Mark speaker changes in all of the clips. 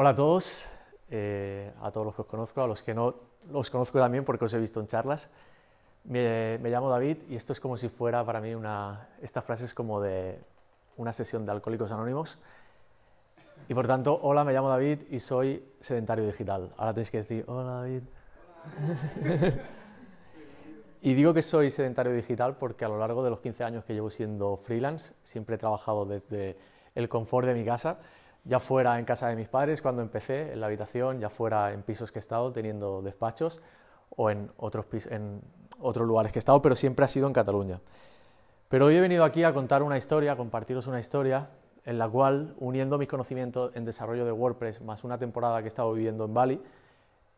Speaker 1: Hola a todos, eh, a todos los que os conozco, a los que no los conozco también porque os he visto en charlas. Me, llamo David y esto es como si fuera para mí una... Esta frase es como de una sesión de Alcohólicos Anónimos. Y por tanto, hola, me llamo David y soy sedentario digital. Ahora tenéis que decir, hola David. y digo que soy sedentario digital porque a lo largo de los 15 años que llevo siendo freelance, siempre he trabajado desde el confort de mi casa ya fuera en casa de mis padres cuando empecé, en la habitación, ya fuera en pisos que he estado teniendo despachos o en otros, en otros lugares que he estado, pero siempre ha sido en Cataluña. Pero hoy he venido aquí a contar una historia, a compartiros una historia en la cual, uniendo mis conocimientos en desarrollo de WordPress más una temporada que he estado viviendo en Bali,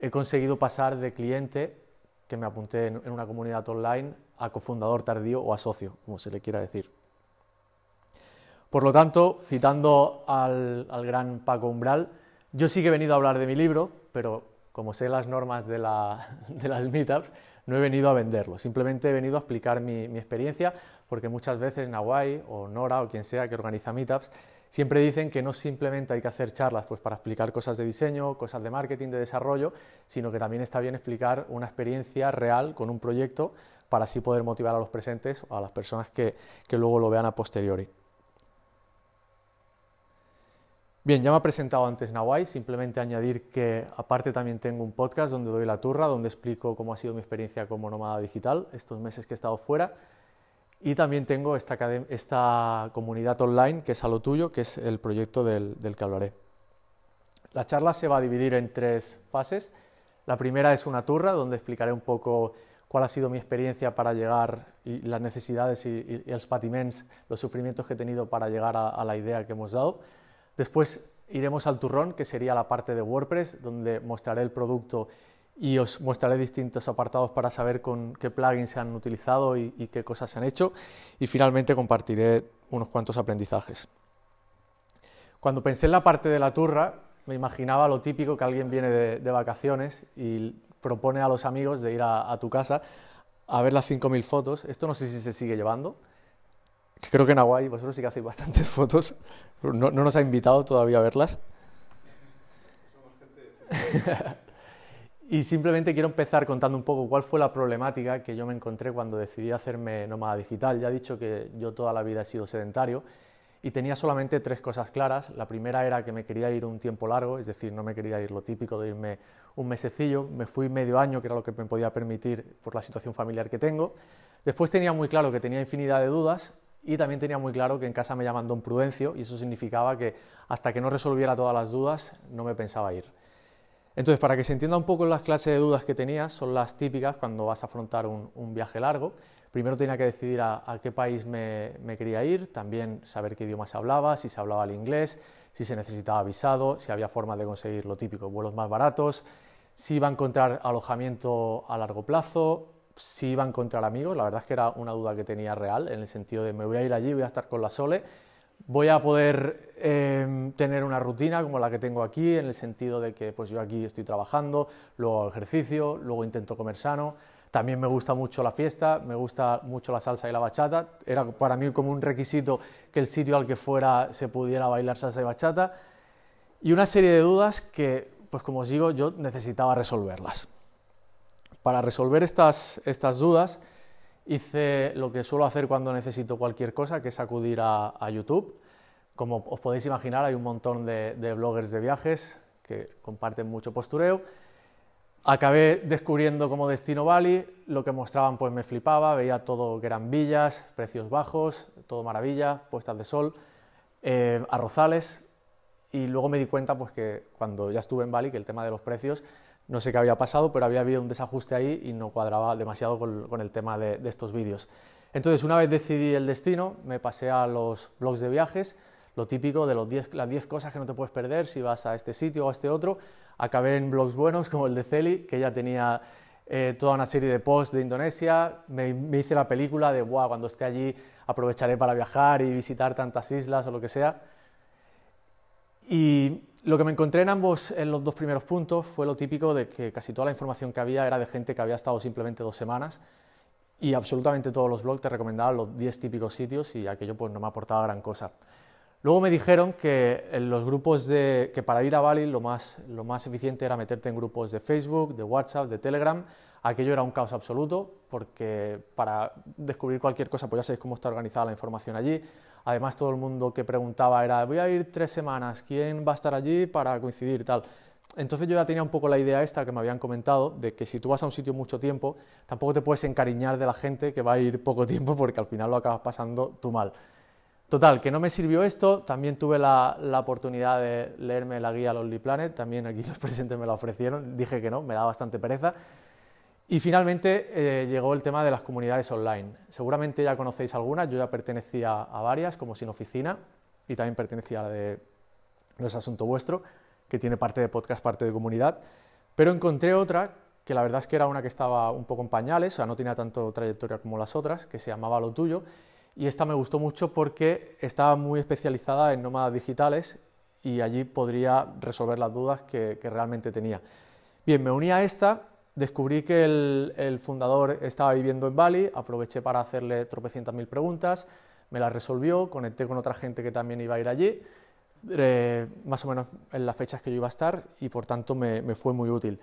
Speaker 1: he conseguido pasar de cliente que me apunté en una comunidad online a cofundador tardío o a socio, como se le quiera decir. Por lo tanto, citando al, gran Paco Umbral, yo sí que he venido a hablar de mi libro, pero como sé las normas de, las meetups, no he venido a venderlo, simplemente he venido a explicar mi, experiencia, porque muchas veces Nahuay o Nora o quien sea que organiza meetups siempre dicen que no simplemente hay que hacer charlas pues, para explicar cosas de diseño, cosas de marketing, de desarrollo, sino que también está bien explicar una experiencia real con un proyecto para así poder motivar a los presentes o a las personas que luego lo vean a posteriori. Bien, ya me ha presentado antes Nawai, simplemente añadir que aparte también tengo un podcast donde doy la turra, donde explico cómo ha sido mi experiencia como nómada digital estos meses que he estado fuera. Y también tengo esta, comunidad online que es a lo tuyo, que es el proyecto del, que hablaré. La charla se va a dividir en tres fases. La primera es una turra donde explicaré un poco cuál ha sido mi experiencia para llegar y las necesidades y, los patiments, los sufrimientos que he tenido para llegar a la idea que hemos dado. Después iremos al turrón, que sería la parte de WordPress, donde mostraré el producto y os mostraré distintos apartados para saber con qué plugins se han utilizado y, qué cosas se han hecho. Y finalmente compartiré unos cuantos aprendizajes. Cuando pensé en la parte de la turra, me imaginaba lo típico que alguien viene de, vacaciones y propone a los amigos de ir a, a tu casa a ver las 5.000 fotos. Esto no sé si se sigue llevando, creo que en Hawaii vosotros sí que hacéis bastantes fotos, no, no nos ha invitado todavía a verlas. y simplemente quiero empezar contando un poco cuál fue la problemática que yo me encontré cuando decidí hacerme nómada digital. Ya he dicho que yo toda la vida he sido sedentario y tenía solamente tres cosas claras. La primera era que me quería ir un tiempo largo, es decir, no me quería ir lo típico de irme un mesecillo, me fui medio año, que era lo que me podía permitir por la situación familiar que tengo. Después tenía muy claro que tenía infinidad de dudas y también tenía muy claro que en casa me llaman Don Prudencio y eso significaba que hasta que no resolviera todas las dudas no me pensaba ir. Entonces, para que se entienda un poco las clases de dudas que tenía, son las típicas cuando vas a afrontar un, viaje largo. Primero tenía que decidir a, qué país me, me, quería ir, también saber qué idioma se hablaba, si se hablaba el inglés, si se necesitaba visado, si había formas de conseguir lo típico, vuelos más baratos, si iba a encontrar alojamiento a largo plazo, si iba a encontrar amigos, la verdad es que era una duda que tenía real, en el sentido de me voy a ir allí, voy a estar con la Sole, voy a poder em, tener una rutina como la que tengo aquí, en el sentido de que pues yo aquí estoy trabajando, luego ejercicio, luego intento comer sano, también me gusta mucho la fiesta, me gusta mucho la salsa y la bachata, era para mí como un requisito que el sitio al que fuera se pudiera bailar salsa y bachata, y una serie de dudas que, pues como os digo, yo necesitaba resolverlas para resolver estas, dudas, hice lo que suelo hacer cuando necesito cualquier cosa, que es acudir a, YouTube. Como os podéis imaginar, hay un montón de, bloggers de viajes que comparten mucho postureo. Acabé descubriendo como destino Bali, lo que mostraban pues me flipaba, veía todo gran villas, precios bajos, todo maravilla, puestas de sol, eh, arrozales y luego me di cuenta pues que cuando ya estuve en Bali que el tema de los precios no sé qué había pasado, pero había habido un desajuste ahí y no cuadraba demasiado con, el tema de, estos vídeos. Entonces, una vez decidí el destino, me pasé a los blogs de viajes, lo típico de los diez, las 10 cosas que no te puedes perder si vas a este sitio o a este otro. Acabé en blogs buenos como el de Celi, que ya tenía eh, toda una serie de posts de Indonesia. Me, hice la película de, wow, cuando esté allí aprovecharé para viajar y visitar tantas islas o lo que sea. Y lo que me encontré en ambos, en los dos primeros puntos, fue lo típico de que casi toda la información que había era de gente que había estado simplemente dos semanas y absolutamente todos los blogs te recomendaban los 10 típicos sitios y aquello pues no me aportaba gran cosa. Luego me dijeron que en los grupos de que para ir a Bali lo más, eficiente era meterte en grupos de Facebook, de WhatsApp, de Telegram. Aquello era un caos absoluto porque para descubrir cualquier cosa pues ya sabéis cómo está organizada la información allí. Además, todo el mundo que preguntaba era, voy a ir tres semanas, ¿quién va a estar allí para coincidir? Tal. Entonces yo ya tenía un poco la idea esta que me habían comentado, de que si tú vas a un sitio mucho tiempo, tampoco te puedes encariñar de la gente que va a ir poco tiempo porque al final lo acabas pasando tú mal. Total, que no me sirvió esto, también tuve la, oportunidad de leerme la guía Lonely Planet, también aquí los presentes me la ofrecieron, dije que no, me da bastante pereza, y finalmente eh, llegó el tema de las comunidades online. Seguramente ya conocéis algunas, yo ya pertenecía a varias, como Sin Oficina, y también pertenecía a la de No es Asunto Vuestro, que tiene parte de podcast, parte de comunidad, pero encontré otra que la verdad es que era una que estaba un poco en pañales, o sea, no tenía tanto trayectoria como las otras, que se llamaba Lo Tuyo, y esta me gustó mucho porque estaba muy especializada en nómadas digitales y allí podría resolver las dudas que realmente tenía. Bien, me uní a esta Descubrí que el, fundador estaba viviendo en Bali, aproveché para hacerle tropecientas mil preguntas, me las resolvió, conecté con otra gente que también iba a ir allí, eh, más o menos en las fechas que yo iba a estar y por tanto me, fue muy útil.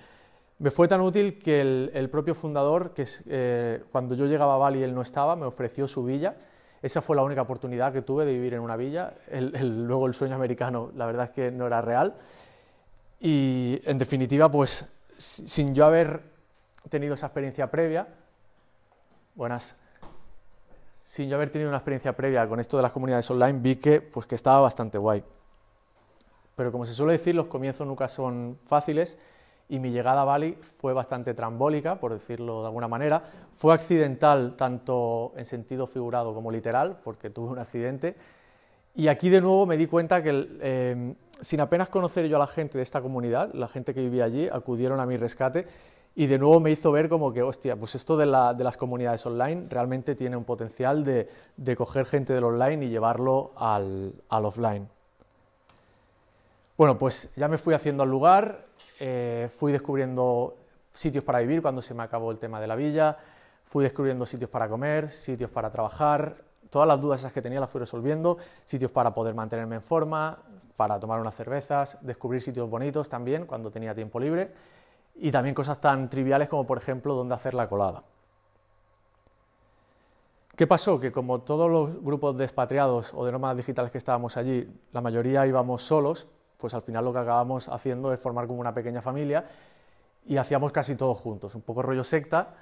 Speaker 1: Me fue tan útil que el, propio fundador, que es, eh, cuando yo llegaba a Bali él no estaba, me ofreció su villa. Esa fue la única oportunidad que tuve de vivir en una villa. luego el sueño americano, la verdad es que no era real. Y en definitiva, pues sin yo haber tenido esa experiencia previa, buenas, sin yo haber tenido una experiencia previa con esto de las comunidades online, vi pues, que estaba bastante guay. Pero como se suele decir, los comienzos nunca son fáciles y mi llegada a Bali fue bastante trambólica, por decirlo de alguna manera. Fue accidental, tanto en sentido figurado como literal, porque tuve un accidente y aquí de nuevo me di cuenta que em, sin apenas conocer yo a la gente de esta comunidad, la gente que vivía allí, acudieron a mi rescate y de nuevo me hizo ver como que, hostia, pues esto de, las comunidades online realmente tiene un potencial de, coger gente del online y llevarlo al, offline. Bueno, pues ya me fui haciendo al lugar, eh, fui descubriendo sitios para vivir cuando se me acabó el tema de la villa, fui descubriendo sitios para comer, sitios para trabajar, todas las dudas esas que tenía las fui resolviendo, sitios para poder mantenerme en forma, para tomar unas cervezas, descubrir sitios bonitos también cuando tenía tiempo libre y también cosas tan triviales como por ejemplo dónde hacer la colada. ¿Qué pasó? Que como todos los grupos de expatriados o de nómadas digitales que estábamos allí, la mayoría íbamos solos, pues al final lo que acabamos haciendo es formar como una pequeña familia y hacíamos casi todos juntos, un poco rollo secta,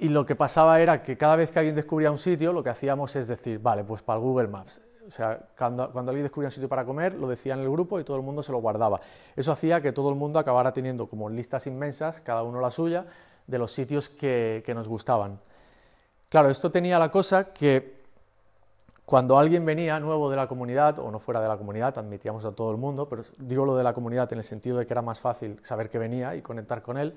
Speaker 1: y lo que pasaba era que cada vez que alguien descubría un sitio, lo que hacíamos es decir, vale, pues para Google Maps. O sea, cuando, alguien descubría un sitio para comer, lo decía en el grupo y todo el mundo se lo guardaba. Eso hacía que todo el mundo acabara teniendo como listas inmensas, cada uno la suya, de los sitios que nos gustaban. Claro, esto tenía la cosa que cuando alguien venía nuevo de la comunidad, o no fuera de la comunidad, admitíamos a todo el mundo, pero digo lo de la comunidad en el sentido de que era más fácil saber que venía y conectar con él,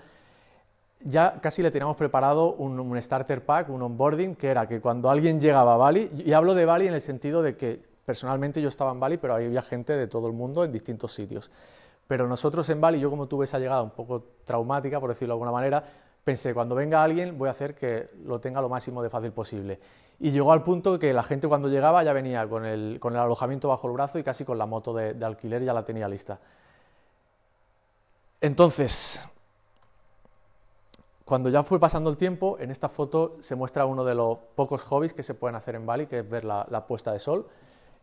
Speaker 1: ya casi le teníamos preparado un, starter pack, un onboarding, que era que cuando alguien llegaba a Bali, y hablo de Bali en el sentido de que personalmente yo estaba en Bali, pero había gente de todo el mundo en distintos sitios. Pero nosotros en Bali, yo como tuve esa llegada un poco traumática, por decirlo de alguna manera, pensé, cuando venga alguien voy a hacer que lo tenga lo máximo de fácil posible. Y llegó al punto que la gente cuando llegaba ya venía con el, alojamiento bajo el brazo y casi con la moto de alquiler ya la tenía lista. Entonces, cuando ya fue pasando el tiempo, en esta foto se muestra uno de los pocos hobbies que se pueden hacer en Bali, que es ver la, puesta de sol.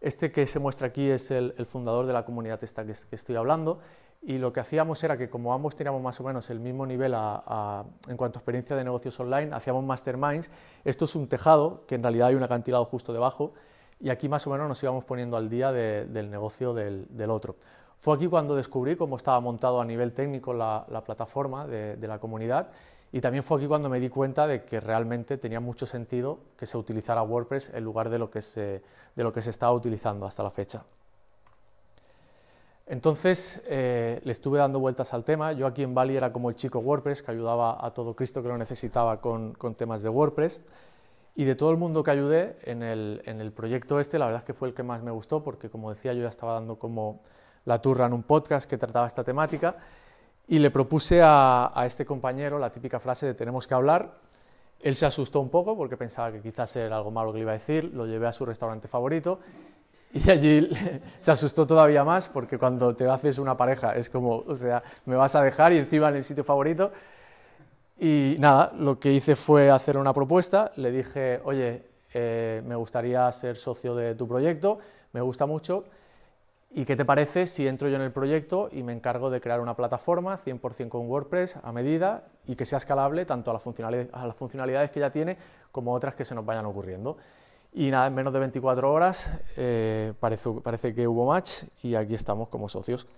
Speaker 1: Este que se muestra aquí es el, fundador de la comunidad esta que, estoy hablando y lo que hacíamos era que como ambos teníamos más o menos el mismo nivel en cuanto a experiencia de negocios online, hacíamos masterminds. Esto es un tejado, que en realidad hay un acantilado justo debajo, y aquí más o menos nos íbamos poniendo al día del negocio del, otro. Fue aquí cuando descubrí cómo estaba montado a nivel técnico la, plataforma de, de la comunidad y también fue aquí cuando me di cuenta de que realmente tenía mucho sentido que se utilizara WordPress en lugar de lo que se, de lo que se estaba utilizando hasta la fecha. Entonces eh, le estuve dando vueltas al tema. Yo aquí en Bali era como el chico WordPress que ayudaba a todo Cristo que lo necesitaba con, temas de WordPress. Y de todo el mundo que ayudé en el, en el, proyecto este, la verdad es que fue el que más me gustó porque, como decía, yo ya estaba dando como la turra en un podcast que trataba esta temática y le propuse a, este compañero la típica frase de tenemos que hablar. Él se asustó un poco porque pensaba que quizás era algo malo que le iba a decir, lo llevé a su restaurante favorito y allí se asustó todavía más porque cuando te haces una pareja es como, o sea, me vas a dejar y encima en el sitio favorito. Y nada, lo que hice fue hacer una propuesta, le dije, oye, eh, me gustaría ser socio de tu proyecto, me gusta mucho, ¿Y qué te parece si entro yo en el proyecto y me encargo de crear una plataforma 100% con WordPress a medida y que sea escalable tanto a las, funcionalidades, que ya tiene como otras que se nos vayan ocurriendo? Y nada, en menos de 24 horas eh, parece, que hubo match y aquí estamos como socios.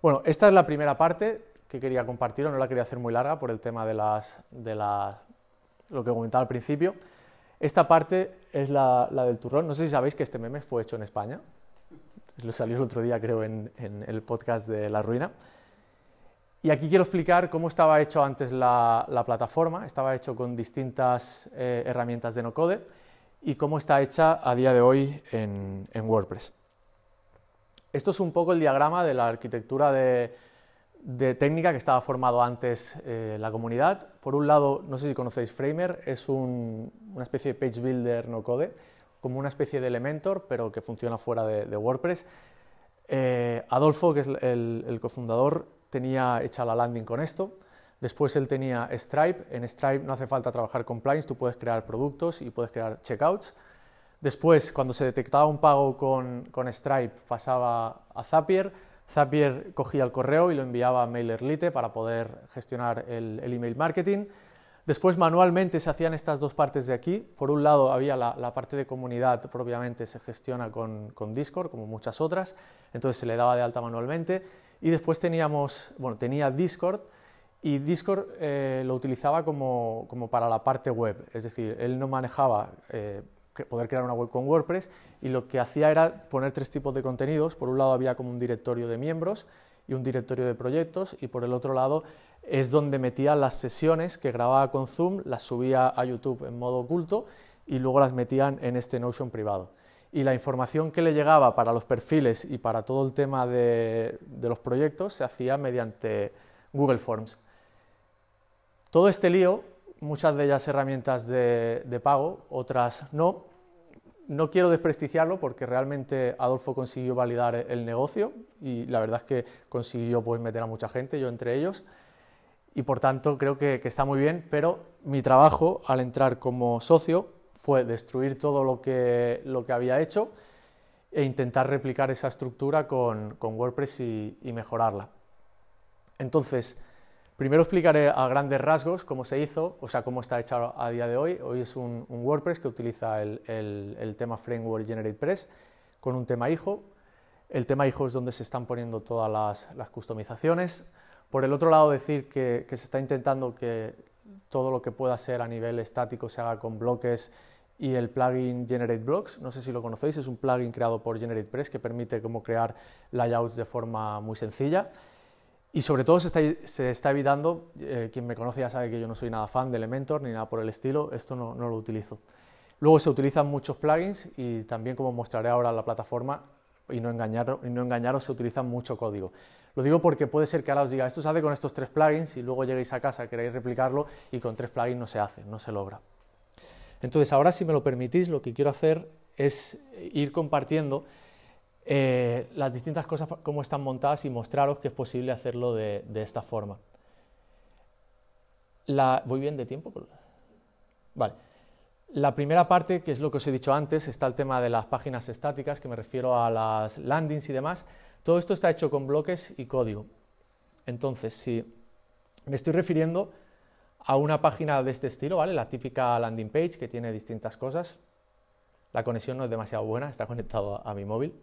Speaker 1: Bueno, esta es la primera parte que quería compartir, no la quería hacer muy larga por el tema de lo que comentaba al principio. Esta parte es la, la del turrón. No sé si sabéis que este meme fue hecho en España. Lo salió el otro día, creo, en, el podcast de La Ruina. Y aquí quiero explicar cómo estaba hecho antes la, plataforma. Estaba hecho con distintas eh, herramientas de no-code y cómo está hecha a día de hoy en, WordPress. Esto es un poco el diagrama de la arquitectura de, técnica que estaba formado antes eh, la comunidad. Por un lado, no sé si conocéis Framer, es una especie de page builder no-code como una especie de Elementor, pero que funciona fuera de, WordPress. Eh, Adolfo, que es el, cofundador, tenía hecha la landing con esto. Después él tenía Stripe. En Stripe no hace falta trabajar con plugins, tú puedes crear productos y puedes crear checkouts. Después, cuando se detectaba un pago con, Stripe, pasaba a Zapier. Zapier cogía el correo y lo enviaba a MailerLite para poder gestionar el email marketing. Después manualmente se hacían estas dos partes de aquí. Por un lado había la, parte de comunidad propiamente se gestiona con, Discord, como muchas otras, entonces se le daba de alta manualmente. Y después teníamos, tenía Discord y Discord eh, lo utilizaba como, para la parte web, es decir, él no manejaba eh, poder crear una web con WordPress y lo que hacía era poner tres tipos de contenidos. Por un lado había como un directorio de miembros y un directorio de proyectos y por el otro lado es donde metía las sesiones que grababa con Zoom, las subía a YouTube en modo oculto y luego las metían en este Notion privado. Y la información que le llegaba para los perfiles y para todo el tema de, los proyectos se hacía mediante Google Forms. Todo este lío, muchas de ellas herramientas de pago, otras no, no quiero desprestigiarlo porque realmente Adolfo consiguió validar el negocio y la verdad es que consiguió pues, meter a mucha gente, yo entre ellos, y por tanto creo que, está muy bien, pero mi trabajo al entrar como socio fue destruir todo lo que, había hecho e intentar replicar esa estructura con, WordPress y, y mejorarla. Entonces, Primero explicaré a grandes rasgos cómo se hizo, o sea, cómo está hecha a día de hoy. Hoy es un, WordPress que utiliza el, tema Framework GeneratePress con un tema hijo. El tema hijo es donde se están poniendo todas las, customizaciones. Por el otro lado, decir que, se está intentando que todo lo que pueda ser a nivel estático se haga con bloques y el plugin Generate Blocks, no sé si lo conocéis, es un plugin creado por GeneratePress que permite como crear layouts de forma muy sencilla. Y sobre todo se está, evitando, eh, quien me conoce ya sabe que yo no soy nada fan de Elementor ni nada por el estilo, esto no, lo utilizo. Luego se utilizan muchos plugins y también como mostraré ahora la plataforma y no, engañaros, no engañaros, se utiliza mucho código. Lo digo porque puede ser que ahora os diga, esto se hace con estos tres plugins y luego lleguéis a casa, queréis replicarlo y con tres plugins no se hace, no se logra. Entonces ahora si me lo permitís, lo que quiero hacer es ir compartiendo eh, las distintas cosas, cómo están montadas y mostraros que es posible hacerlo de, esta forma. ¿Voy bien de tiempo? Vale. La primera parte, que es lo que os he dicho antes, está el tema de las páginas estáticas, que me refiero a las landings y demás. Todo esto está hecho con bloques y código. Entonces, si me estoy refiriendo a una página de este estilo, ¿vale? La típica landing page que tiene distintas cosas. La conexión no es demasiado buena, está conectado a mi móvil.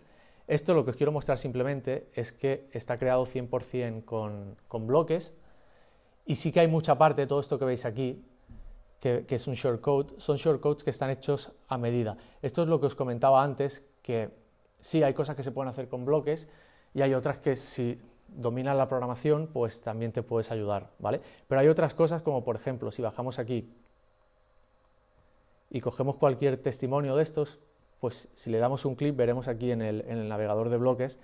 Speaker 1: Esto lo que os quiero mostrar simplemente es que está creado 100% con, con, bloques y sí que hay mucha parte de todo esto que veis aquí, que, es un shortcode, son shortcodes que están hechos a medida. Esto es lo que os comentaba antes, que sí hay cosas que se pueden hacer con bloques y hay otras que si dominas la programación, pues también te puedes ayudar, ¿vale? Pero hay otras cosas como, por ejemplo, si bajamos aquí y cogemos cualquier testimonio de estos, pues si le damos un clic veremos aquí en el, navegador de bloques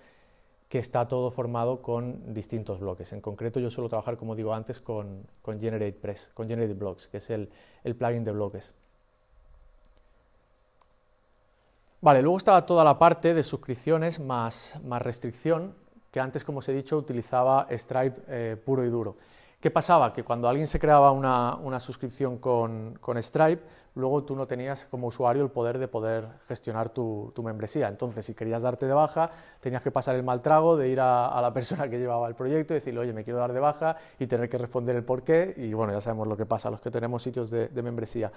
Speaker 1: que está todo formado con distintos bloques. En concreto yo suelo trabajar, como digo antes, con, Generate GeneratePress, con Blocks, que es el, plugin de bloques. Vale, luego estaba toda la parte de suscripciones más, más restricción, que antes, como os he dicho, utilizaba Stripe eh, puro y duro. ¿Qué pasaba? Que cuando alguien se creaba una, suscripción con Stripe, luego tú no tenías como usuario el poder de poder gestionar tu, membresía. Entonces, si querías darte de baja, tenías que pasar el mal trago de ir a, la persona que llevaba el proyecto y decirle, oye, me quiero dar de baja y tener que responder el por qué. Y bueno, ya sabemos lo que pasa, los que tenemos sitios de, membresía.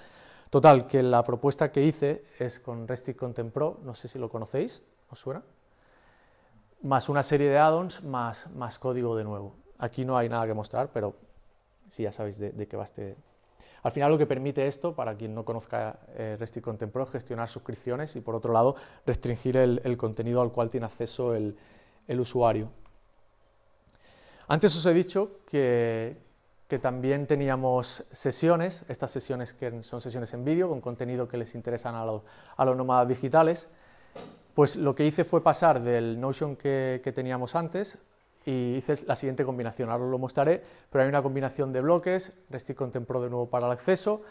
Speaker 1: Total, que la propuesta que hice es con Restic Content Pro, no sé si lo conocéis, ¿os suena? Más una serie de add-ons, más, más código de nuevo. Aquí no hay nada que mostrar, pero sí ya sabéis de, de qué va este, al final lo que permite esto, para quien no conozca eh, Content Pro, es gestionar suscripciones y por otro lado restringir el, contenido al cual tiene acceso el, usuario. Antes os he dicho que, también teníamos sesiones, estas sesiones que son sesiones en vídeo con contenido que les interesan a, los nómadas digitales, pues lo que hice fue pasar del Notion que teníamos antes y hice la siguiente combinación, ahora os lo mostraré, pero hay una combinación de bloques, Resti Pro de nuevo para el acceso,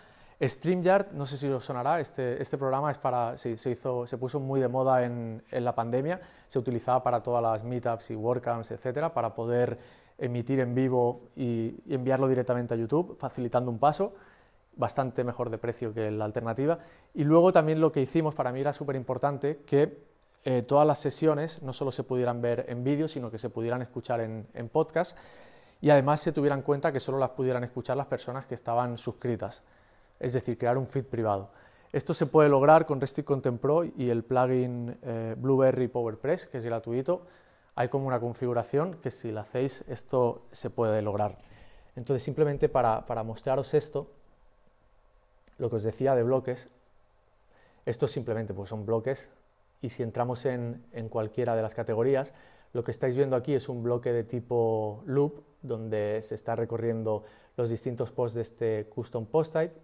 Speaker 1: StreamYard, no sé si os sonará, este, este programa es para, se, hizo, se puso muy de moda en, la pandemia, se utilizaba para todas las meetups y WordCamps, etcétera, para poder emitir en vivo y enviarlo directamente a YouTube, facilitando un paso bastante mejor de precio que la alternativa. Y luego también lo que hicimos para mí era súper importante, que eh, todas las sesiones no solo se pudieran ver en vídeo, sino que se pudieran escuchar en, podcast y además se tuvieran cuenta que solo las pudieran escuchar las personas que estaban suscritas, es decir, crear un feed privado. Esto se puede lograr con Restrict Content Pro y el plugin eh, Blueberry PowerPress, que es gratuito. Hay como una configuración que si la hacéis esto se puede lograr. Entonces, simplemente para, para mostraros esto, lo que os decía de bloques, esto simplemente pues son bloques y si entramos en, cualquiera de las categorías, lo que estáis viendo aquí es un bloque de tipo loop donde se está recorriendo los distintos posts de este custom post type,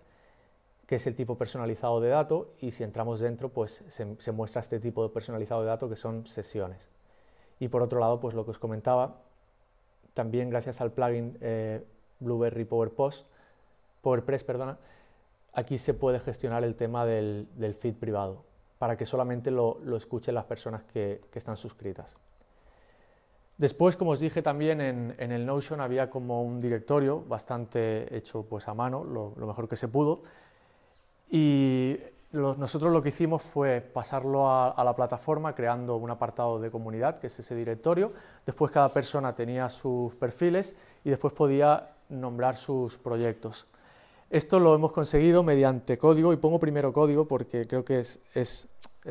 Speaker 1: que es el tipo personalizado de dato y si entramos dentro pues se, muestra este tipo de personalizado de dato que son sesiones. Y por otro lado pues lo que os comentaba, también gracias al plugin eh, Blueberry Power Post, PowerPress, perdona, aquí se puede gestionar el tema del feed privado para que solamente lo, escuchen las personas que, están suscritas. Después, como os dije también, en, el Notion había como un directorio bastante hecho pues a mano, lo, mejor que se pudo, y nosotros lo que hicimos fue pasarlo a, la plataforma creando un apartado de comunidad, que es ese directorio, después cada persona tenía sus perfiles y después podía nombrar sus proyectos. Esto lo hemos conseguido mediante código, y pongo primero código porque creo que es,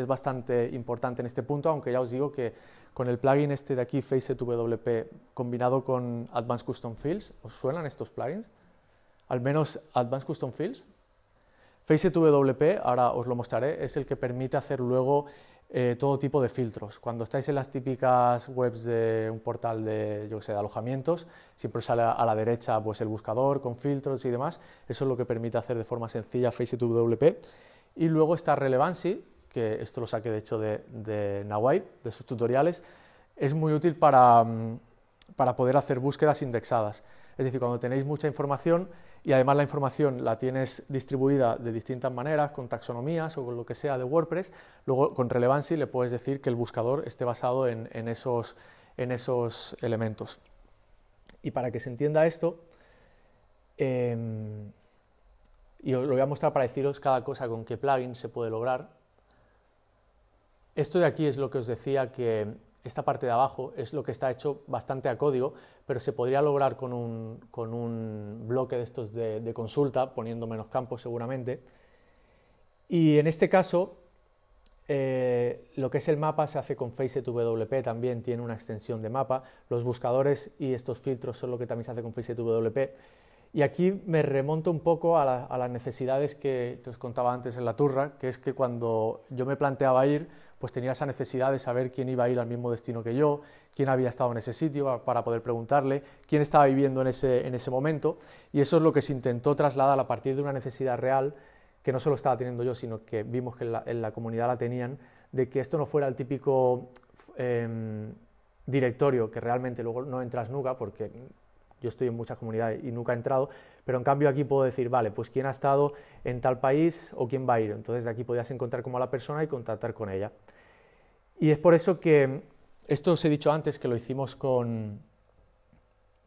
Speaker 1: bastante importante en este punto, aunque ya os digo que con el plugin este de aquí, Face2WP combinado con Advanced Custom Fields, ¿os suenan estos plugins? Al menos Advanced Custom Fields. Face2WP ahora os lo mostraré, es el que permite hacer luego eh, todo tipo de filtros. Cuando estáis en las típicas webs de un portal de, alojamientos, siempre sale a la derecha pues, el buscador con filtros y demás. Eso es lo que permite hacer de forma sencilla WP. Y luego está Relevancy, que esto lo saqué de hecho de, de Nawai, de sus tutoriales. Es muy útil para mm, poder hacer búsquedas indexadas. Es decir, cuando tenéis mucha información y además la información la tienes distribuida de distintas maneras, con taxonomías o con lo que sea de WordPress, luego con Relevancy le puedes decir que el buscador esté basado en, esos, en esos elementos. Y para que se entienda esto, em, y os lo voy a mostrar para deciros cada cosa con qué plugin se puede lograr. Esto de aquí es lo que os decía que esta parte de abajo es lo que está hecho bastante a código, pero se podría lograr con un, bloque de estos de, consulta, poniendo menos campos seguramente. Y en este caso, eh, lo que es el mapa se hace con FaceTWP, también tiene una extensión de mapa. Los buscadores y estos filtros son lo que también se hace con WP Y aquí me remonto un poco a, las necesidades que, que os contaba antes en la turra, que es que cuando yo me planteaba ir, pues tenía esa necesidad de saber quién iba a ir al mismo destino que yo, quién había estado en ese sitio para poder preguntarle, quién estaba viviendo en ese, en ese momento. Y eso es lo que se intentó trasladar a partir de una necesidad real que no solo estaba teniendo yo, sino que vimos que en la, comunidad la tenían, de que esto no fuera el típico em, directorio que realmente luego no entras nunca porque yo estoy en muchas comunidades y nunca he entrado, pero en cambio aquí puedo decir, vale, pues quién ha estado en tal país o quién va a ir. Entonces de aquí podías encontrar como a la persona y contactar con ella. Y es por eso que esto os he dicho antes que lo hicimos con,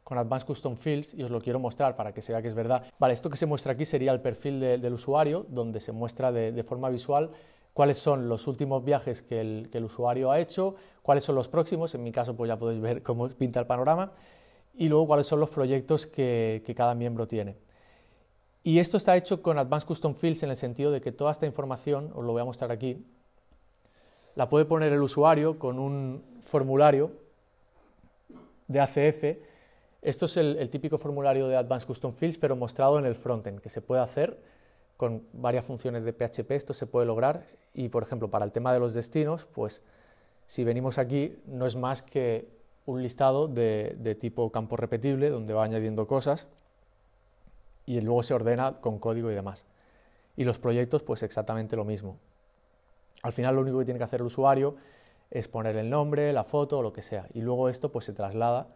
Speaker 1: con Advanced Custom Fields y os lo quiero mostrar para que se vea que es verdad. Vale, esto que se muestra aquí sería el perfil del usuario, donde se muestra de, forma visual cuáles son los últimos viajes que el, usuario ha hecho, cuáles son los próximos, en mi caso pues ya podéis ver cómo pinta el panorama, y luego cuáles son los proyectos que, cada miembro tiene. Y esto está hecho con Advanced Custom Fields en el sentido de que toda esta información, os lo voy a mostrar aquí, la puede poner el usuario con un formulario de ACF. Esto es el, el típico formulario de Advanced Custom Fields, pero mostrado en el frontend, que se puede hacer con varias funciones de PHP, esto se puede lograr. Y, por ejemplo, para el tema de los destinos, pues si venimos aquí, no es más que un listado de, tipo campo repetible donde va añadiendo cosas y luego se ordena con código y demás. Y los proyectos, pues exactamente lo mismo. Al final lo único que tiene que hacer el usuario es poner el nombre, la foto o lo que sea. Y luego esto pues se traslada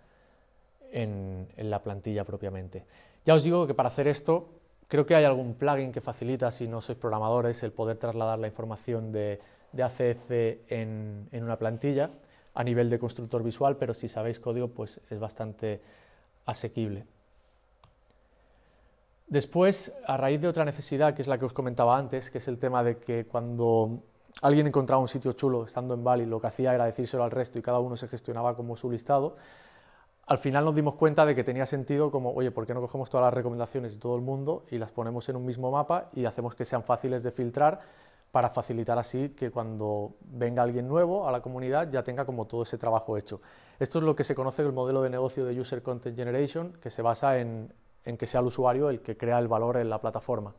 Speaker 1: en, la plantilla propiamente. Ya os digo que para hacer esto creo que hay algún plugin que facilita, si no sois programadores, el poder trasladar la información de, de ACF en una plantilla a nivel de constructor visual, pero si sabéis código, pues es bastante asequible. Después, a raíz de otra necesidad, que es la que os comentaba antes, que es el tema de que cuando alguien encontraba un sitio chulo estando en Bali, lo que hacía era decírselo al resto y cada uno se gestionaba como su listado, al final nos dimos cuenta de que tenía sentido como, oye, ¿por qué no cogemos todas las recomendaciones de todo el mundo y las ponemos en un mismo mapa y hacemos que sean fáciles de filtrar para facilitar así que cuando venga alguien nuevo a la comunidad ya tenga como todo ese trabajo hecho. Esto es lo que se conoce el modelo de negocio de User Content Generation, que se basa en, que sea el usuario el que crea el valor en la plataforma.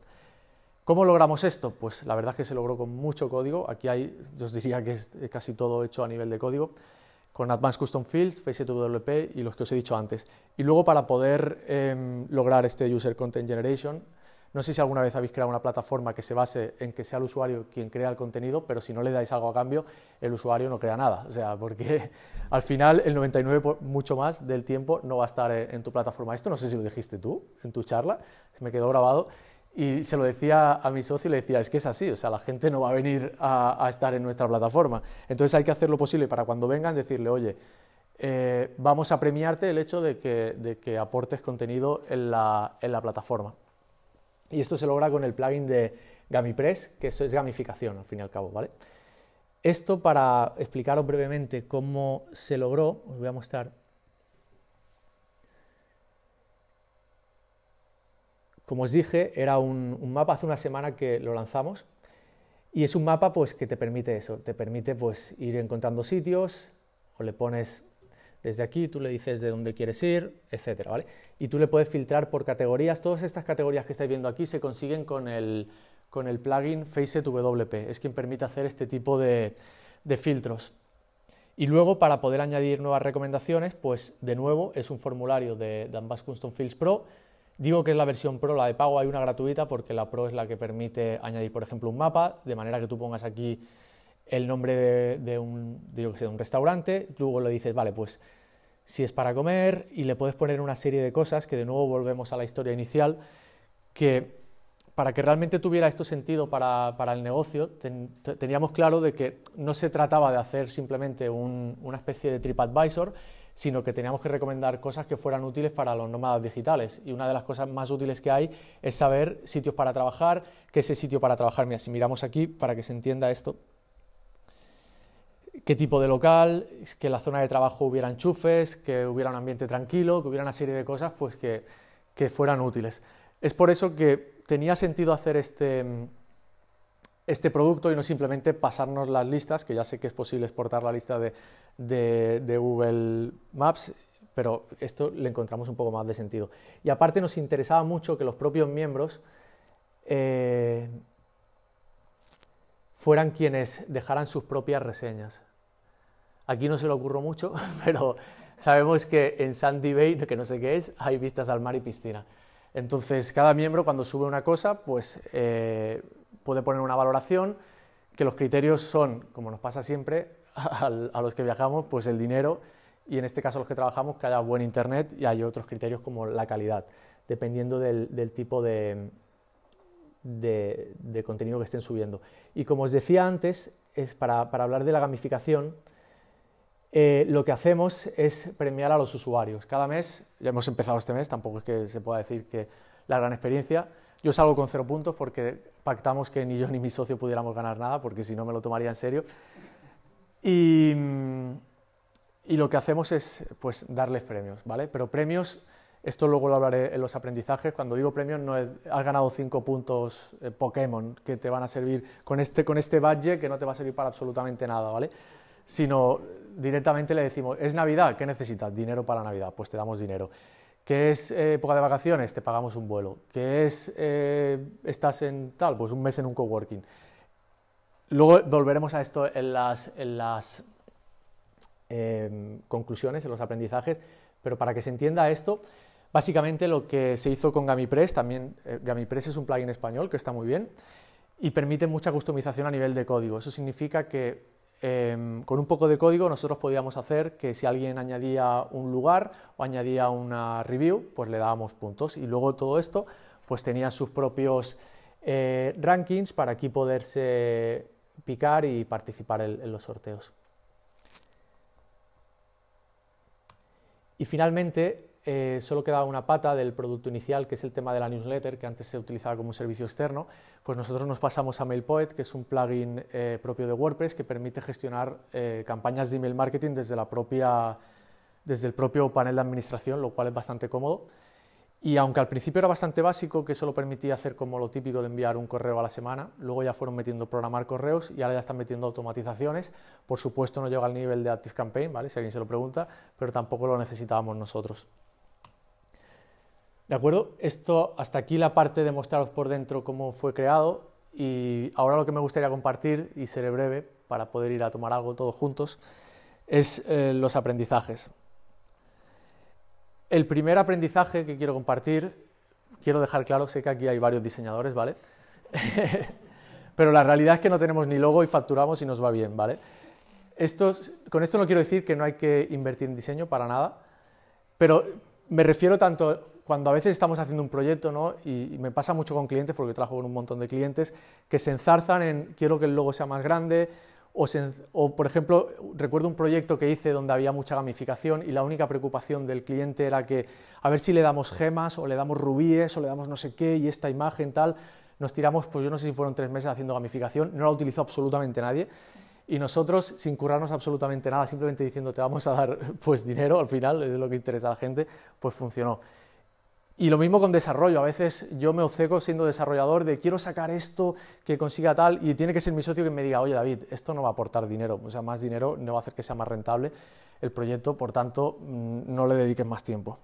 Speaker 1: ¿Cómo logramos esto? Pues la verdad es que se logró con mucho código. Aquí hay, yo os diría que es casi todo hecho a nivel de código, con Advanced Custom Fields, WP y los que os he dicho antes. Y luego para poder em, lograr este User Content Generation, no sé si alguna vez habéis creado una plataforma que se base en que sea el usuario quien crea el contenido, pero si no le dais algo a cambio, el usuario no crea nada. O sea, porque al final el 99% mucho más del tiempo no va a estar en tu plataforma. Esto no sé si lo dijiste tú en tu charla, me quedó grabado. Y se lo decía a mi socio y le decía, es que es así, o sea, la gente no va a venir a, estar en nuestra plataforma. Entonces hay que hacer lo posible para cuando vengan decirle, oye, eh, vamos a premiarte el hecho de que, aportes contenido en la plataforma. Y esto se logra con el plugin de GamiPress, que eso es gamificación al fin y al cabo, ¿vale? Esto para explicaros brevemente cómo se logró, os voy a mostrar como os dije, era un, un, mapa hace una semana que lo lanzamos y es un mapa pues, que te permite eso, te permite pues, ir encontrando sitios o le pones desde aquí, tú le dices de dónde quieres ir, etcétera, ¿vale? Y tú le puedes filtrar por categorías. Todas estas categorías que estáis viendo aquí se consiguen con el, con el plugin Facet WP. Es quien permite hacer este tipo de, filtros. Y luego, para poder añadir nuevas recomendaciones, pues de nuevo es un formulario de, de Custom Fields Pro. Digo que es la versión Pro, la de pago, hay una gratuita porque la Pro es la que permite añadir, por ejemplo, un mapa, de manera que tú pongas aquí el nombre de, un, restaurante, luego le dices, vale, pues si es para comer y le puedes poner una serie de cosas que de nuevo volvemos a la historia inicial, que para que realmente tuviera esto sentido para, el negocio, teníamos claro de que no se trataba de hacer simplemente una especie de TripAdvisor, sino que teníamos que recomendar cosas que fueran útiles para los nómadas digitales. Y una de las cosas más útiles que hay es saber sitios para trabajar, qué es el sitio para trabajar. Mira, si miramos aquí, para que se entienda esto, qué tipo de local, que la zona de trabajo hubiera enchufes, que hubiera un ambiente tranquilo, que hubiera una serie de cosas pues, que, que fueran útiles. Es por eso que tenía sentido hacer este, este producto y no simplemente pasarnos las listas, que ya sé que es posible exportar la lista de, de, Google Maps, pero esto le encontramos un poco más de sentido. Y aparte nos interesaba mucho que los propios miembros eh, fueran quienes dejaran sus propias reseñas. Aquí no se le ocurrió mucho, pero sabemos que en Sandy Bay, que no sé qué es, hay vistas al mar y piscina. Entonces, cada miembro cuando sube una cosa, pues eh, puede poner una valoración, que los criterios son, como nos pasa siempre, a, los que viajamos, pues el dinero y en este caso los que trabajamos, que haya buen internet y hay otros criterios como la calidad, dependiendo del tipo de, de, contenido que estén subiendo. Y como os decía antes, es para, hablar de la gamificación, eh, lo que hacemos es premiar a los usuarios. Cada mes, ya hemos empezado este mes, tampoco es que se pueda decir que la gran experiencia. Yo salgo con cero puntos porque pactamos que ni yo ni mi socio pudiéramos ganar nada, porque si no me lo tomaría en serio. Y, y lo que hacemos es pues, darles premios, ¿vale? Pero premios esto luego lo hablaré en los aprendizajes. Cuando digo premios, no es, has ganado cinco puntos eh, Pokémon que te van a servir con este, con este badge que no te va a servir para absolutamente nada, ¿vale? Sino eh, directamente le decimos, es Navidad, ¿qué necesitas? Dinero para Navidad, pues te damos dinero. ¿Qué es eh, época de vacaciones? Te pagamos un vuelo. ¿Qué es estás en tal? Pues un mes en un coworking. Luego volveremos a esto en las em, conclusiones, en los aprendizajes, pero para que se entienda esto, Básicamente lo que se hizo con GamiPress, también eh, GamiPress es un plugin español que está muy bien y permite mucha customización a nivel de código. Eso significa que em, con un poco de código nosotros podíamos hacer que si alguien añadía un lugar o añadía una review, pues le dábamos puntos y luego todo esto pues tenía sus propios eh, rankings para aquí poderse picar y participar en los sorteos. Y finalmente, eh, solo quedaba una pata del producto inicial, que es el tema de la newsletter, que antes se utilizaba como un servicio externo, pues nosotros nos pasamos a MailPoet, que es un plugin eh, propio de WordPress que permite gestionar eh, campañas de email marketing desde, el propio panel de administración, lo cual es bastante cómodo. Y aunque al principio era bastante básico, que solo permitía hacer como lo típico de enviar un correo a la semana, luego ya fueron metiendo programar correos y ahora ya están metiendo automatizaciones. Por supuesto no llega al nivel de ActiveCampaign, ¿vale? si alguien se lo pregunta, pero tampoco lo necesitábamos nosotros. ¿De acuerdo? Esto, hasta aquí la parte de mostraros por dentro cómo fue creado y ahora lo que me gustaría compartir, y seré breve para poder ir a tomar algo todos juntos, es eh, los aprendizajes. El primer aprendizaje que quiero compartir, quiero dejar claro, sé que aquí hay varios diseñadores, ¿vale? Pero la realidad es que no tenemos ni logo y facturamos y nos va bien, ¿vale? Esto, con esto no quiero decir que no hay que invertir en diseño para nada, pero me refiero tanto cuando a veces estamos haciendo un proyecto, ¿no? y, me pasa mucho con clientes, porque trabajo con un montón de clientes, que se enzarzan en quiero que el logo sea más grande, o, por ejemplo, recuerdo un proyecto que hice donde había mucha gamificación y la única preocupación del cliente era que a ver si le damos gemas, o le damos rubíes, o le damos no sé qué, y esta imagen tal. Nos tiramos, pues yo no sé si fueron tres meses haciendo gamificación, no la utilizó absolutamente nadie y nosotros, sin currarnos absolutamente nada, simplemente diciendo te vamos a dar pues dinero al final, es lo que interesa a la gente, pues funcionó. Y lo mismo con desarrollo. A veces yo me obceco siendo desarrollador de quiero sacar esto que consiga tal y tiene que ser mi socio que me diga, oye David, esto no va a aportar dinero, o sea, más dinero no va a hacer que sea más rentable el proyecto, por tanto, mm, no le dediques más tiempo.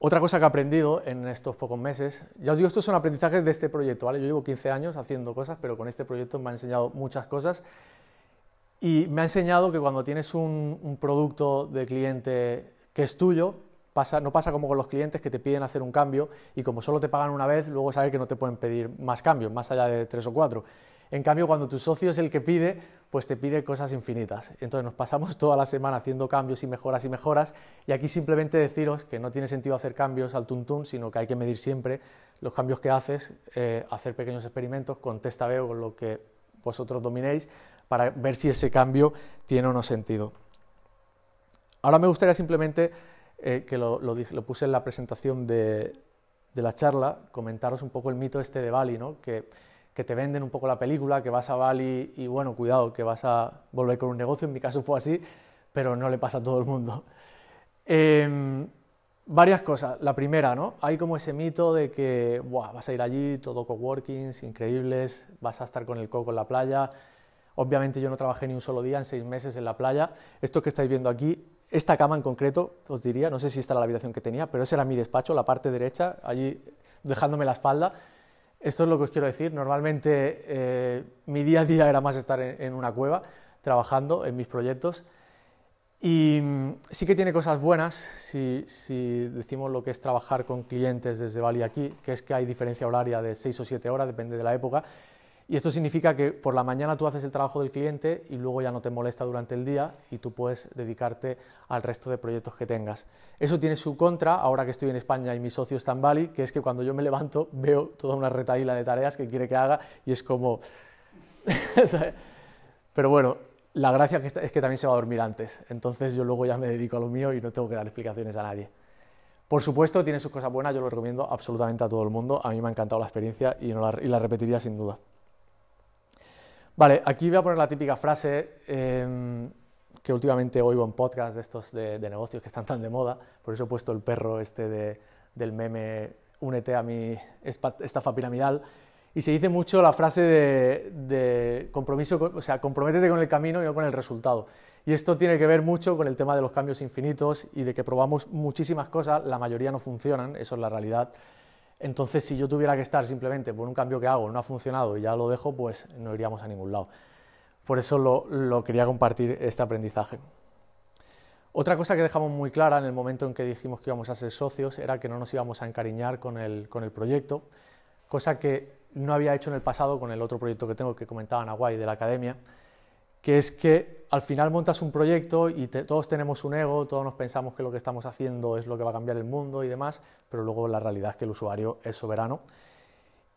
Speaker 1: Otra cosa que he aprendido en estos pocos meses, ya os digo, estos son aprendizajes de este proyecto, ¿vale? Yo llevo 15 años haciendo cosas, pero con este proyecto me ha enseñado muchas cosas y me ha enseñado que cuando tienes un, un producto de cliente que es tuyo, no pasa como con los clientes que te piden hacer un cambio y como solo te pagan una vez, luego sabes que no te pueden pedir más cambios, más allá de tres o cuatro. En cambio, cuando tu socio es el que pide, pues te pide cosas infinitas. Entonces nos pasamos toda la semana haciendo cambios y mejoras y mejoras. Y aquí simplemente deciros que no tiene sentido hacer cambios al tuntún, sino que hay que medir siempre los cambios que haces, eh, hacer pequeños experimentos con testa veo con lo que vosotros dominéis, para ver si ese cambio tiene o no sentido. Ahora me gustaría simplemente eh, que lo, puse en la presentación de, la charla, comentaros un poco el mito este de Bali, que, te venden un poco la película, que vas a Bali y bueno, cuidado, que vas a volver con un negocio, en mi caso fue así, pero no le pasa a todo el mundo. Em, varias cosas. La primera, ¿no? Hay como ese mito de que vas a ir allí, todo coworkings, increíbles, vas a estar con el coco en la playa. Obviamente yo no trabajé ni un solo día en seis meses en la playa. Esto que estáis viendo aquí esta cama en concreto, os diría, no sé si esta era la habitación que tenía, pero ese era mi despacho, la parte derecha, allí dejándome la espalda. Esto es lo que os quiero decir. Normalmente eh, mi día a día era más estar en, una cueva, trabajando en mis proyectos. Y mm, sí que tiene cosas buenas si, si, decimos lo que es trabajar con clientes desde Bali aquí, que es que hay diferencia horaria de 6 o 7 horas, depende de la época, y esto significa que por la mañana tú haces el trabajo del cliente y luego ya no te molesta durante el día y tú puedes dedicarte al resto de proyectos que tengas. Eso tiene su contra, ahora que estoy en España y mi socio está en Bali, que es que cuando yo me levanto veo toda una retaíla de tareas que quiere que haga y es como... Pero bueno, la gracia es que también se va a dormir antes, entonces yo luego ya me dedico a lo mío y no tengo que dar explicaciones a nadie. Por supuesto, tiene sus cosas buenas, yo lo recomiendo absolutamente a todo el mundo, a mí me ha encantado la experiencia y la repetiría sin duda. Vale, aquí voy a poner la típica frase em, que últimamente oigo en podcast de estos de, negocios que están tan de moda, por eso he puesto el perro este de, del meme, únete a mi estafa piramidal, y se dice mucho la frase de, de compromiso, o sea, comprométete con el camino y no con el resultado. Y esto tiene que ver mucho con el tema de los cambios infinitos y de que probamos muchísimas cosas, la mayoría no funcionan, eso es la realidad. Entonces, si yo tuviera que estar simplemente por un cambio que hago, no ha funcionado y ya lo dejo, pues no iríamos a ningún lado. Por eso lo, quería compartir este aprendizaje. Otra cosa que dejamos muy clara en el momento en que dijimos que íbamos a ser socios era que no nos íbamos a encariñar con el, proyecto, cosa que no había hecho en el pasado con el otro proyecto que tengo que comentaba Nahuay de la academia, que es que al final montas un proyecto y todos tenemos un ego, todos nos pensamos que lo que estamos haciendo es lo que va a cambiar el mundo y demás, pero luego la realidad es que el usuario es soberano.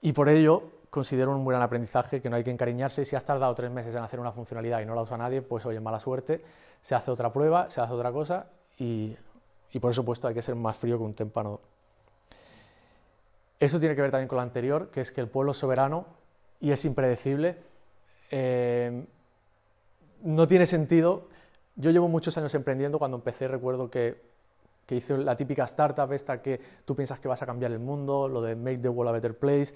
Speaker 1: Y por ello considero un gran aprendizaje que no hay que encariñarse. Si has tardado tres meses en hacer una funcionalidad y no la usa nadie, pues oye, mala suerte, se hace otra prueba, se hace otra cosa y, y por supuesto hay que ser más frío que un témpano. Eso tiene que ver también con lo anterior, que es que el pueblo es soberano y es impredecible. Eh, no tiene sentido. Yo llevo muchos años emprendiendo. Cuando empecé recuerdo que, que, hice la típica startup esta que tú piensas que vas a cambiar el mundo, lo de Make the World a Better Place.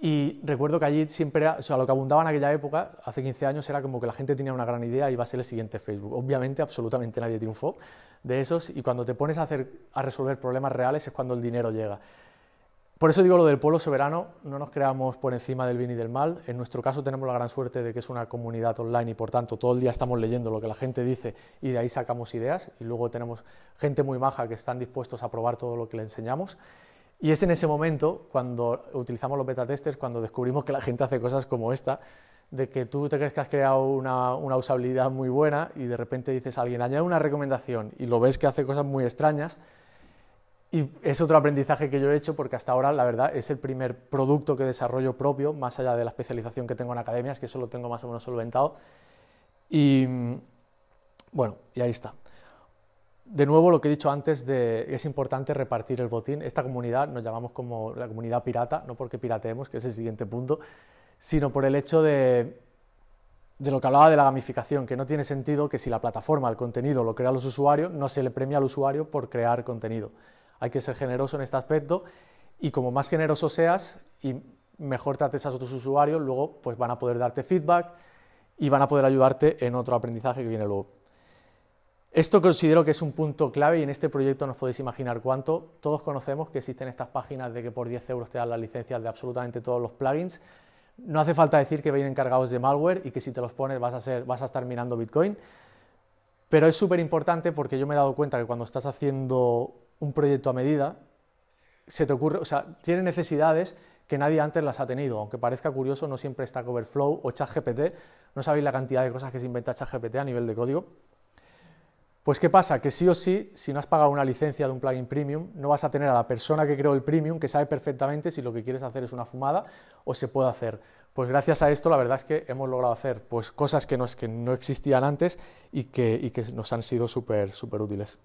Speaker 1: Y recuerdo que allí siempre, o sea, lo que abundaba en aquella época, hace 15 años, era como que la gente tenía una gran idea y iba a ser el siguiente Facebook. Obviamente, absolutamente nadie triunfó de esos y cuando te pones a, hacer, a resolver problemas reales es cuando el dinero llega. Por eso digo lo del pueblo soberano, no nos creamos por encima del bien y del mal. En nuestro caso tenemos la gran suerte de que es una comunidad online y por tanto todo el día estamos leyendo lo que la gente dice y de ahí sacamos ideas y luego tenemos gente muy maja que están dispuestos a probar todo lo que le enseñamos. Y es en ese momento cuando utilizamos los beta testers, cuando descubrimos que la gente hace cosas como esta, de que tú te crees que has creado una, usabilidad muy buena y de repente dices a alguien, añade una recomendación y lo ves que hace cosas muy extrañas y es otro aprendizaje que yo he hecho porque hasta ahora, la verdad, es el primer producto que desarrollo propio, más allá de la especialización que tengo en academias, que eso lo tengo más o menos solventado. Y mm, bueno, y ahí está. De nuevo, lo que he dicho antes de es importante repartir el botín. Esta comunidad nos llamamos como la comunidad pirata, no porque pirateemos, que es el siguiente punto, sino por el hecho de, de lo que hablaba de la gamificación, que no tiene sentido que si la plataforma, el contenido, lo crean los usuarios, no se le premia al usuario por crear contenido hay que ser generoso en este aspecto y como más generoso seas y mejor trates a tus usuarios, luego pues van a poder darte feedback y van a poder ayudarte en otro aprendizaje que viene luego. Esto considero que es un punto clave y en este proyecto nos podéis imaginar cuánto. Todos conocemos que existen estas páginas de que por 10 euros te dan las licencias de absolutamente todos los plugins. No hace falta decir que vienen cargados de malware y que si te los pones vas a, vas a estar minando Bitcoin. Pero es súper importante porque yo me he dado cuenta que cuando estás haciendo un proyecto a medida, se te ocurre, o sea, tiene necesidades que nadie antes las ha tenido. Aunque parezca curioso, no siempre está CoverFlow o ChatGPT. No sabéis la cantidad de cosas que se inventa ChatGPT a nivel de código. Pues ¿qué pasa? Que sí o sí, si no has pagado una licencia de un plugin premium, no vas a tener a la persona que creó el premium que sabe perfectamente si lo que quieres hacer es una fumada o se puede hacer. Pues gracias a esto la verdad es que hemos logrado hacer pues, cosas que no, es, que no existían antes y que, y que nos han sido súper útiles.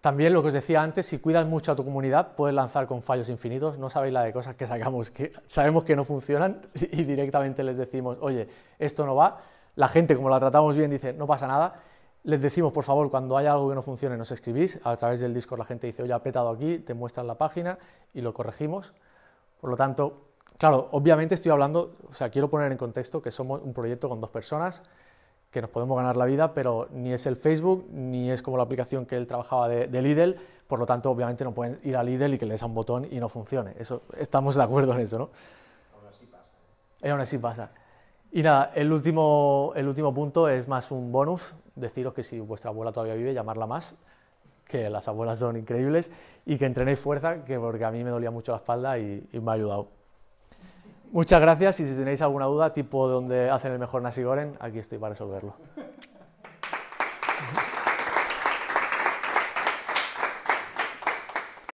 Speaker 1: También lo que os decía antes, si cuidas mucho a tu comunidad, puedes lanzar con fallos infinitos. No sabéis la de cosas que sacamos, que sabemos que no funcionan y directamente les decimos, oye, esto no va. La gente, como la tratamos bien, dice, no pasa nada. Les decimos, por favor, cuando haya algo que no funcione, nos escribís. A través del Discord la gente dice, oye, ha petado aquí, te muestran la página y lo corregimos. Por lo tanto, claro, obviamente estoy hablando, o sea, quiero poner en contexto que somos un proyecto con dos personas, que nos podemos ganar la vida, pero ni es el Facebook, ni es como la aplicación que él trabajaba de, Lidl, por lo tanto, obviamente no pueden ir a Lidl y que le des a un botón y no funcione. Eso, estamos de acuerdo en eso, ¿no? Aún así pasa. Y ¿eh? pasa. Y nada, el último, el último punto es más un bonus, deciros que si vuestra abuela todavía vive, llamarla más, que las abuelas son increíbles, y que entrenéis fuerza, que porque a mí me dolía mucho la espalda y me ha ayudado. Muchas gracias y si tenéis alguna duda, tipo donde hacen el mejor nasi goreng, aquí estoy para resolverlo.